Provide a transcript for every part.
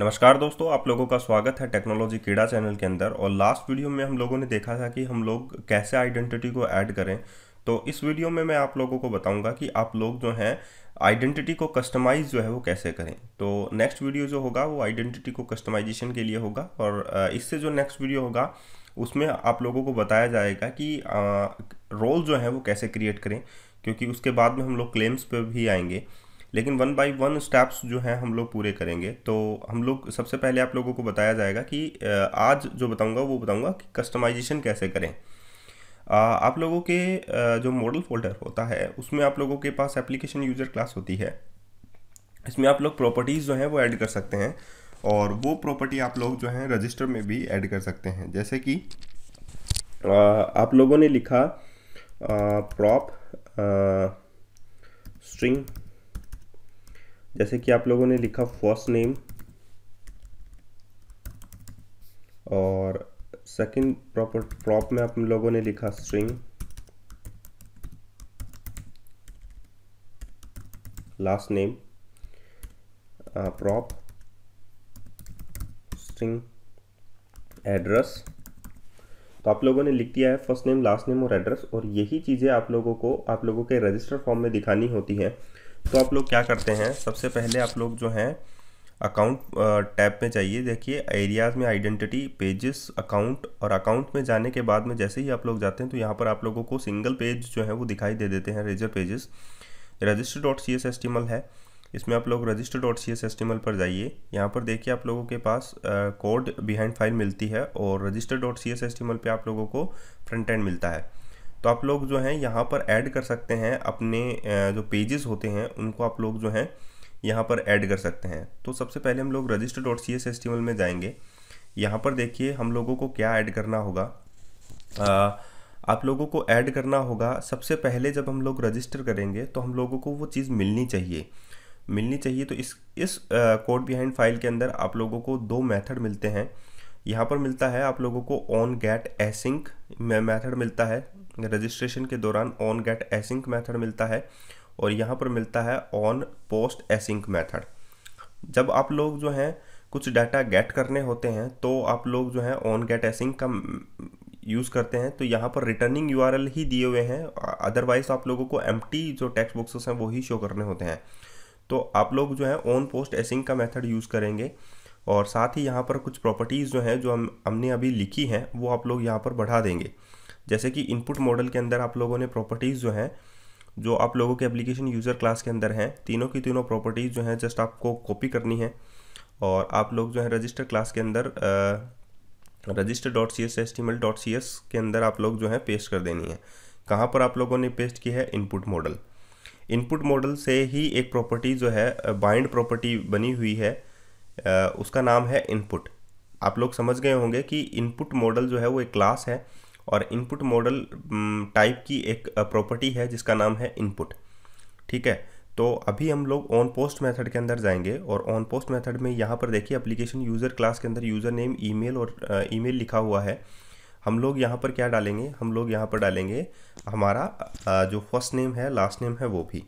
नमस्कार दोस्तों आप लोगों का स्वागत है टेक्नोलॉजी कीड़ा चैनल के अंदर और लास्ट वीडियो में हम लोगों ने देखा था कि हम लोग कैसे आइडेंटिटी को ऐड करें तो इस वीडियो में मैं आप लोगों को बताऊंगा कि आप लोग जो हैं आइडेंटिटी को कस्टमाइज़ जो है वो कैसे करें तो नेक्स्ट वीडियो जो होगा वो आइडेंटिटी को कस्टमाइजेशन के लिए होगा और इससे जो नेक्स्ट वीडियो होगा उसमें आप लोगों को बताया जाएगा कि रोल जो है वो कैसे क्रिएट करें क्योंकि उसके बाद में हम लोग क्लेम्स पर भी आएंगे लेकिन वन बाय वन स्टेप्स जो हैं हम लोग पूरे करेंगे तो हम लोग सबसे पहले आप लोगों को बताया जाएगा कि आज जो बताऊंगा वो बताऊंगा कि कस्टमाइजेशन कैसे करें आप लोगों के जो मॉडल फोल्डर होता है उसमें आप लोगों के पास एप्लीकेशन यूज़र क्लास होती है इसमें आप लोग प्रॉपर्टीज़ जो हैं वो ऐड कर सकते हैं और वो प्रॉपर्टी आप लोग जो हैं रजिस्टर में भी ऐड कर सकते हैं जैसे कि आप लोगों ने लिखा प्रॉप स्ट्रिंग जैसे कि आप लोगों ने लिखा फर्स्ट नेम और सेकंड प्रॉपर प्रॉप में आप लोगों ने लिखा string last name prop string address तो आप लोगों ने लिख दिया है फर्स्ट नेम लास्ट नेम और एड्रेस और यही चीज़ें आप लोगों को आप लोगों के रजिस्टर फॉर्म में दिखानी होती हैं तो आप लोग क्या करते हैं सबसे पहले आप लोग जो हैं अकाउंट टैब में जाइए देखिए एरियाज़ में आइडेंटिटी पेजेस अकाउंट और अकाउंट में जाने के बाद में जैसे ही आप लोग जाते हैं तो यहाँ पर आप लोगों को सिंगल पेज जो है वो दिखाई दे देते हैं Razor pages register dot C S HTML है इसमें आप लोग register dot C S HTML पर जाइए यहाँ पर देखिए आप लोगों के पास कोड बिहाइंड फाइल मिलती है और register dot C S HTML पर आप लोगों को फ्रंट एंड मिलता है तो आप लोग जो हैं यहाँ पर ऐड कर सकते हैं अपने जो पेजेस होते हैं उनको आप लोग जो हैं यहाँ पर ऐड कर सकते हैं तो सबसे पहले हम लोग रजिस्टर डॉट सी एस एस्टिवल में जाएंगे यहाँ पर देखिए हम लोगों को क्या ऐड करना होगा आ, आप लोगों को ऐड करना होगा सबसे पहले जब हम लोग रजिस्टर करेंगे तो हम लोगों को वो चीज़ मिलनी चाहिए मिलनी चाहिए तो इस इस कोड बिहाइंड फाइल के अंदर आप लोगों को दो मेथड मिलते हैं यहाँ पर मिलता है आप लोगों को ऑन गेट एसिंक मेथड मिलता है रजिस्ट्रेशन के दौरान ऑन गेट एसिंक मेथड मिलता है और यहाँ पर मिलता है ऑन पोस्ट एसिंक मेथड जब आप लोग जो हैं कुछ डाटा गेट करने होते हैं तो आप लोग जो हैं ऑन गेट एसिंक का यूज़ करते हैं तो यहाँ पर रिटर्निंग यू ही दिए हुए हैं अदरवाइज आप लोगों को एम जो टेक्स्ट बुक्स हैं वो ही शो करने होते हैं तो आप लोग जो है ऑन पोस्ट एसिंक का मेथड यूज़ करेंगे और साथ ही यहाँ पर कुछ प्रॉपर्टीज़ जो हैं जो हम हमने अभी लिखी हैं वो आप लोग यहाँ पर बढ़ा देंगे जैसे कि इनपुट मॉडल के अंदर आप लोगों ने प्रॉपर्टीज़ जो हैं जो आप लोगों के एप्लीकेशन यूज़र क्लास के अंदर हैं तीनों की तीनों प्रॉपर्टीज़ जो हैं जस्ट आपको कॉपी करनी है और आप लोग जो है रजिस्टर क्लास के अंदर register dot C S S T mail dot C S के अंदर आप लोग जो है पेस्ट कर देनी है कहाँ पर आप लोगों ने पेस्ट की है इनपुट मॉडल इनपुट मॉडल से ही एक प्रॉपर्टी जो है बाइंड प्रॉपर्टी बनी हुई है उसका नाम है इनपुट आप लोग समझ गए होंगे कि इनपुट मॉडल जो है वो एक क्लास है और इनपुट मॉडल टाइप की एक प्रॉपर्टी uh, है जिसका नाम है इनपुट ठीक है तो अभी हम लोग ऑन पोस्ट मेथड के अंदर जाएंगे और ऑन पोस्ट मेथड में यहाँ पर देखिए एप्लीकेशन यूज़र क्लास के अंदर यूज़र नेम ईमेल और ईमेल uh, लिखा हुआ है हम लोग यहाँ पर क्या डालेंगे हम लोग यहाँ पर डालेंगे हमारा uh, जो फर्स्ट नेम है लास्ट नेम है वो भी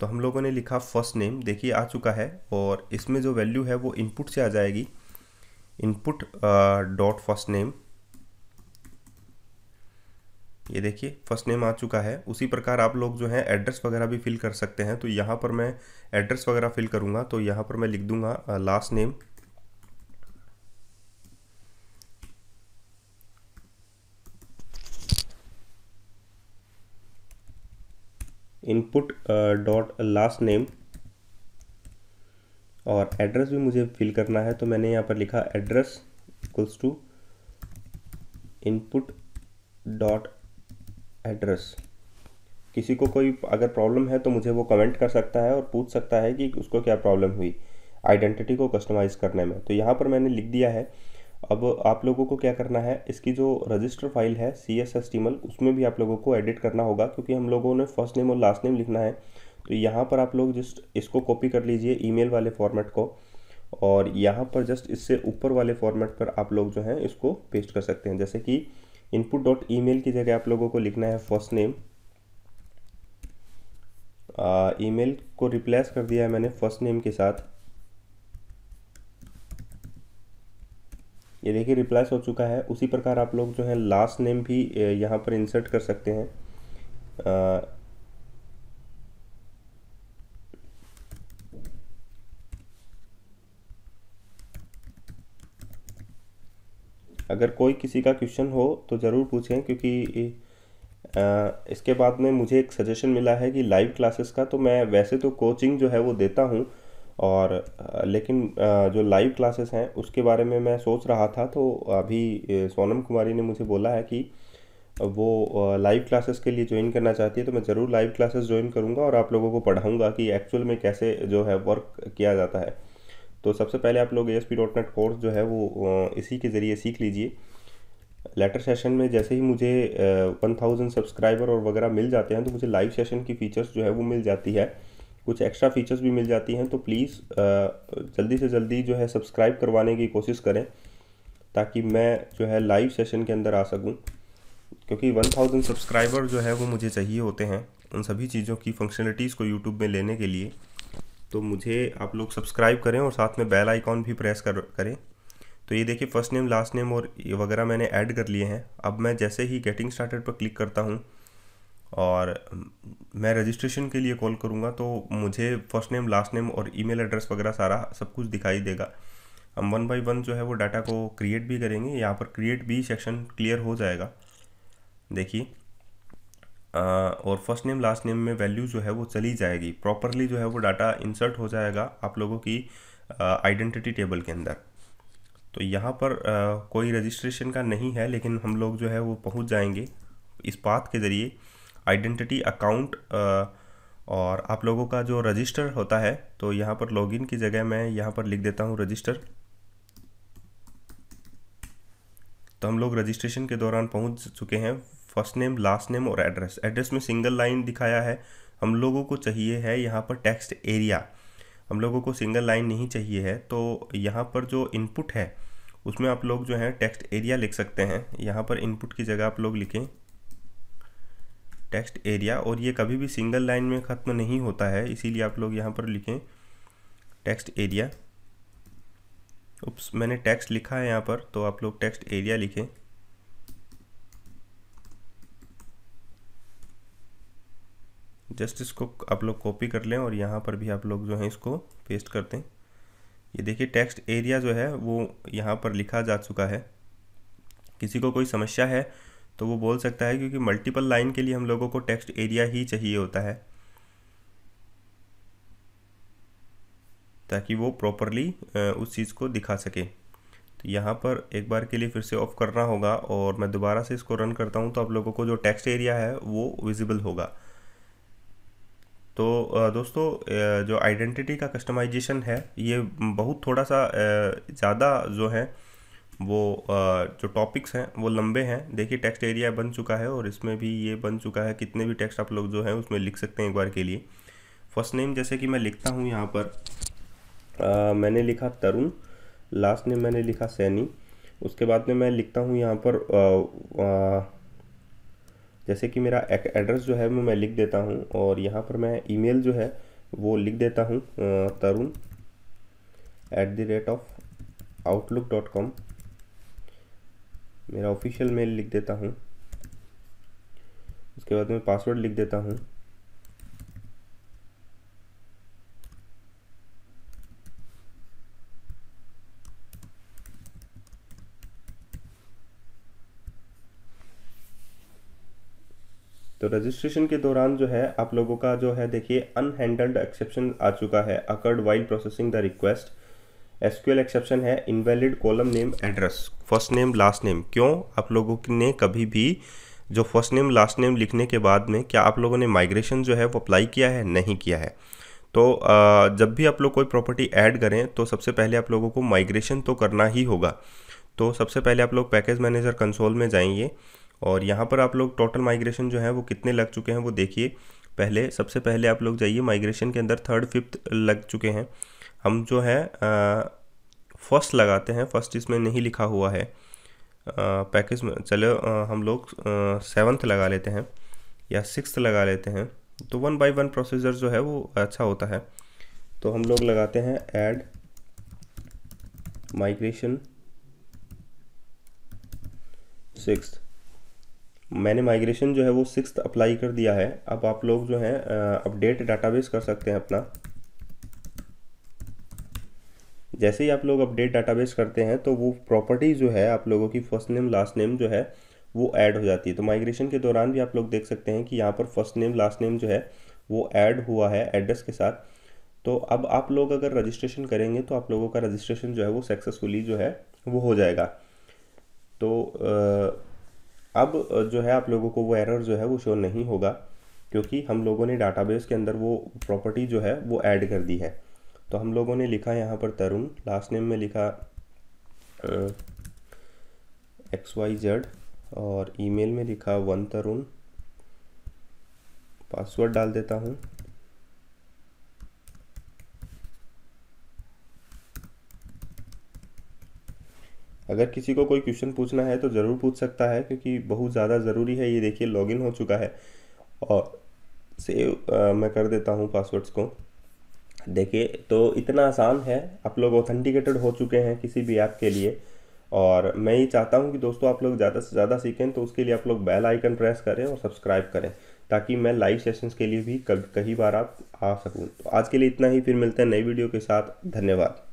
तो हम लोगों ने लिखा फर्स्ट नेम देखिए आ चुका है और इसमें जो वैल्यू है वो इनपुट से आ जाएगी इनपुट डॉट फर्स्ट नेम ये देखिए फर्स्ट नेम आ चुका है उसी प्रकार आप लोग जो है एड्रेस वगैरह भी फिल कर सकते हैं तो यहाँ पर मैं एड्रेस वगैरह फिल करूँगा तो यहाँ पर मैं लिख दूंगा last name input dot last name और एड्रेस भी मुझे फिल करना है तो मैंने यहाँ पर लिखा address equals to input dot address किसी को कोई अगर प्रॉब्लम है तो मुझे वो कमेंट कर सकता है और पूछ सकता है कि उसको क्या प्रॉब्लम हुई आइडेंटिटी को कस्टमाइज़ करने में तो यहाँ पर मैंने लिख दिया है अब आप लोगों को क्या करना है इसकी जो रजिस्टर फाइल है सी एस एस टीमल उसमें भी आप लोगों को एडिट करना होगा क्योंकि हम लोगों ने फर्स्ट नेम और लास्ट नेम लिखना है तो यहाँ पर आप लोग जस्ट इसको कॉपी कर लीजिए ईमेल वाले फॉर्मेट को और यहाँ पर जस्ट इससे ऊपर वाले फॉर्मेट पर आप लोग जो हैं इसको पेस्ट कर सकते हैं जैसे कि इनपुट डॉट ईमेल की जगह आप लोगों को लिखना है फर्स्ट नेम ईमेल को रिप्लेस कर दिया है मैंने फर्स्ट नेम के साथ ये देखिए रिप्लेस हो चुका है उसी प्रकार आप लोग जो है लास्ट नेम भी यहाँ पर इंसर्ट कर सकते हैं अगर कोई किसी का क्वेश्चन हो तो ज़रूर पूछें क्योंकि इसके बाद में मुझे एक सजेशन मिला है कि लाइव क्लासेस का तो मैं वैसे तो कोचिंग जो है वो देता हूँ और लेकिन जो लाइव क्लासेस हैं उसके बारे में मैं सोच रहा था तो अभी सोनम कुमारी ने मुझे बोला है कि वो लाइव क्लासेस के लिए ज्वाइन करना चाहती है तो मैं ज़रूर लाइव क्लासेस ज्वाइन करूँगा और आप लोगों को पढ़ाऊँगा कि एक्चुअल में कैसे जो है वर्क किया जाता है तो सबसे पहले आप लोग A S P dot net course जो है वो इसी के ज़रिए सीख लीजिए लेटर सेशन में जैसे ही मुझे वन थाउजेंड सब्सक्राइबर और वगैरह मिल जाते हैं तो मुझे लाइव सेशन की फ़ीचर्स जो है वो मिल जाती है कुछ एक्स्ट्रा फीचर्स भी मिल जाती हैं तो प्लीज़ जल्दी से जल्दी जो है सब्सक्राइब करवाने की कोशिश करें ताकि मैं जो है लाइव सेशन के अंदर आ सकूं क्योंकि थाउजेंड सब्सक्राइबर जो है वो मुझे चाहिए होते हैं उन सभी चीज़ों की फंक्शनलिटीज़ को यूट्यूब में लेने के लिए तो मुझे आप लोग सब्सक्राइब करें और साथ में बेल आइकॉन भी प्रेस कर करें तो ये देखिए फ़र्स्ट नेम लास्ट नेम और ये वगैरह मैंने ऐड कर लिए हैं अब मैं जैसे ही गेटिंग स्टार्टेड पर क्लिक करता हूँ और मैं रजिस्ट्रेशन के लिए कॉल करूँगा तो मुझे फ़र्स्ट नेम लास्ट नेम और ईमेल एड्रेस वगैरह सारा सब कुछ दिखाई देगा हम वन बाई वन जो है वो डाटा को क्रिएट भी करेंगे यहाँ पर क्रिएट भी सेक्शन क्लियर हो जाएगा देखिए और फर्स्ट नेम लास्ट नेम में वैल्यू जो है वो चली जाएगी प्रॉपरली जो है वो डाटा इंसर्ट हो जाएगा आप लोगों की आइडेंटिटी टेबल के अंदर तो यहाँ पर आ, कोई रजिस्ट्रेशन का नहीं है लेकिन हम लोग जो है वो पहुँच जाएंगे इस बात के ज़रिए आइडेंटिटी अकाउंट और आप लोगों का जो रजिस्टर होता है तो यहाँ पर लॉगिन की जगह मैं यहाँ पर लिख देता हूँ रजिस्टर तो हम लोग रजिस्ट्रेशन के दौरान पहुँच चुके हैं फर्स्ट नेम लास्ट नेम और एड्रेस एड्रेस में सिंगल लाइन दिखाया है हम लोगों को चाहिए है यहाँ पर टेक्स्ट एरिया हम लोगों को सिंगल लाइन नहीं चाहिए है तो यहाँ पर जो इनपुट है उसमें आप लोग जो है टेक्स्ट एरिया लिख सकते हैं यहाँ पर इनपुट की जगह आप लोग लिखें टेक्स्ट एरिया और ये कभी भी सिंगल लाइन में ख़त्म नहीं होता है इसीलिए आप लोग यहाँ पर लिखें टेक्स्ट एरिया उप्स मैंने टेक्स्ट लिखा है यहाँ पर तो आप लोग टेक्स्ट एरिया लिखें जस्ट इसको आप लोग कॉपी कर लें और यहाँ पर भी आप लोग जो है इसको पेस्ट कर दें ये देखिए टेक्स्ट एरिया जो है वो यहाँ पर लिखा जा चुका है किसी को कोई समस्या है तो वो बोल सकता है क्योंकि मल्टीपल लाइन के लिए हम लोगों को टेक्स्ट एरिया ही चाहिए होता है ताकि वो प्रॉपरली उस चीज़ को दिखा सके तो यहाँ पर एक बार के लिए फिर से ऑफ़ करना होगा और मैं दोबारा से इसको रन करता हूँ तो आप लोगों को जो टेक्स्ट एरिया है वो विजिबल होगा तो दोस्तों जो आइडेंटिटी का कस्टमाइजेशन है ये बहुत थोड़ा सा ज़्यादा जो है वो जो टॉपिक्स हैं वो लंबे हैं देखिए टेक्स्ट एरिया बन चुका है और इसमें भी ये बन चुका है कितने भी टेक्स्ट आप लोग जो हैं उसमें लिख सकते हैं एक बार के लिए फर्स्ट नेम जैसे कि मैं लिखता हूँ यहाँ पर आ, मैंने लिखा तरुण लास्ट नेम मैंने लिखा सैनी उसके बाद में मैं लिखता हूँ यहाँ पर आ, आ, जैसे कि मेरा एड्रेस जो है वो मैं लिख देता हूँ और यहाँ पर मैं ईमेल जो है वो लिख देता हूँ Tarun at the rate of outlook dot com मेरा ऑफिशियल मेल लिख देता हूँ उसके बाद मैं पासवर्ड लिख देता हूँ तो रजिस्ट्रेशन के दौरान जो है आप लोगों का जो है देखिए अनहैंडल्ड एक्सेप्शन आ चुका है occurred while processing the request SQL exception है invalid column name address first name last name क्यों आप लोगों ने कभी भी जो फर्स्ट नेम लास्ट नेम लिखने के बाद में क्या आप लोगों ने माइग्रेशन जो है वो अप्लाई किया है नहीं किया है तो जब भी आप लोग कोई प्रॉपर्टी ऐड करें तो सबसे पहले आप लोगों को माइग्रेशन तो करना ही होगा तो सबसे पहले आप लोग पैकेज मैनेजर कंसोल में जाएंगे और यहाँ पर आप लोग टोटल माइग्रेशन जो है वो कितने लग चुके हैं वो देखिए पहले सबसे पहले आप लोग जाइए माइग्रेशन के अंदर थर्ड फिफ्थ लग चुके हैं हम जो है फर्स्ट लगाते हैं फर्स्ट इसमें नहीं लिखा हुआ है पैकेज में चलो आ, हम लोग सेवन्थ लगा लेते हैं या सिक्स लगा लेते हैं तो वन बाई वन प्रोसीजर जो है वो अच्छा होता है तो हम लोग लगाते हैं ऐड माइग्रेशन सिक्स मैंने माइग्रेशन जो है वो सिक्स अप्लाई कर दिया है अब आप लोग जो है अपडेट डाटाबेस कर सकते हैं अपना जैसे ही आप लोग अपडेट डाटाबेस करते हैं तो वो प्रॉपर्टी जो है आप लोगों की फर्स्ट नेम लास्ट नेम जो है वो ऐड हो जाती है तो माइग्रेशन के दौरान भी आप लोग देख सकते हैं कि यहाँ पर फर्स्ट नेम लास्ट नेम जो है वो ऐड हुआ है एड्रेस के साथ तो अब आप लोग अगर रजिस्ट्रेशन करेंगे तो आप लोगों का रजिस्ट्रेशन जो है वो सक्सेसफुली जो है वो हो जाएगा तो आ, अब जो है आप लोगों को वो एरर जो है वो शो नहीं होगा क्योंकि हम लोगों ने डाटाबेस के अंदर वो प्रॉपर्टी जो है वो ऐड कर दी है तो हम लोगों ने लिखा यहाँ पर तरुण लास्ट नेम में लिखा एक्स वाई जेड और ईमेल में लिखा वन तरुण पासवर्ड डाल देता हूँ अगर किसी को कोई क्वेश्चन पूछना है तो ज़रूर पूछ सकता है क्योंकि बहुत ज़्यादा ज़रूरी है ये देखिए लॉगिन हो चुका है और सेव मैं कर देता हूँ पासवर्ड्स को देखिए तो इतना आसान है आप लोग ऑथेंटिकेटेड हो चुके हैं किसी भी ऐप के लिए और मैं ये चाहता हूँ कि दोस्तों आप लोग ज़्यादा से ज़्यादा सीखें तो उसके लिए आप लोग बेल आइकन प्रेस करें और सब्सक्राइब करें ताकि मैं लाइव सेशंस के लिए भी कभी कई बार आप आ सकूँ तो आज के लिए इतना ही फिर मिलते हैं नई वीडियो के साथ धन्यवाद